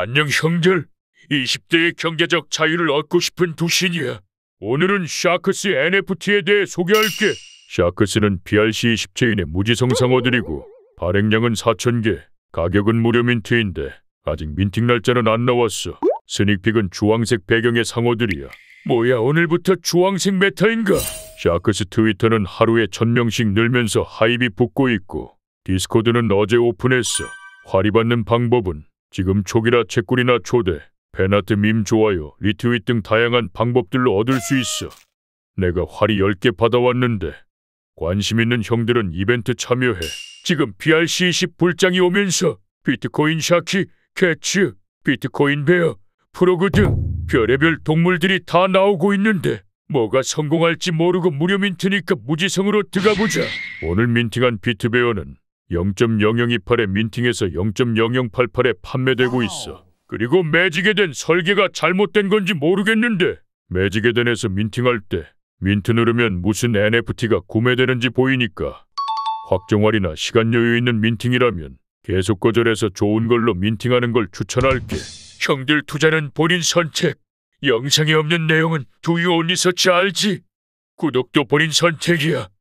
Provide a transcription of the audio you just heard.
안녕 형들. 20대의 경제적 자유를 얻고 싶은 두 신이야. 오늘은 샤크스 NFT에 대해 소개할게. 샤크스는 p r c 20체인의 무지성 상어들이고 발행량은 4,000개, 가격은 무료 민트인데 아직 민팅 날짜는 안 나왔어. 스닉픽은 주황색 배경의 상어들이야. 뭐야 오늘부터 주황색 메타인가? 샤크스 트위터는 하루에 1000명씩 늘면서 하입이 붙고 있고 디스코드는 어제 오픈했어. 활이 받는 방법은 지금 촉이라채굴이나 초대, 페나트밈 좋아요, 리트윗 등 다양한 방법들로 얻을 수 있어. 내가 활이 10개 받아왔는데 관심 있는 형들은 이벤트 참여해. 지금 BRC20 e 불장이 오면서 비트코인 샤키, 캐츠, 비트코인 베어, 프로그 등 별의별 동물들이 다 나오고 있는데 뭐가 성공할지 모르고 무료 민트니까 무지성으로 들어가보자. 오늘 민팅한 비트베어는 0 0 0 2 8의 민팅에서 0.0088에 판매되고 있어. 그리고 매직에된 설계가 잘못된 건지 모르겠는데 매직에덴에서 민팅할 때 민트 누르면 무슨 NFT가 구매되는지 보이니까 확정활이나 시간 여유 있는 민팅이라면 계속 거절해서 좋은 걸로 민팅하는 걸 추천할게. 형들 투자는 본인 선택. 영상에 없는 내용은 두유 온리서치 알지? 구독도 본인 선택이야.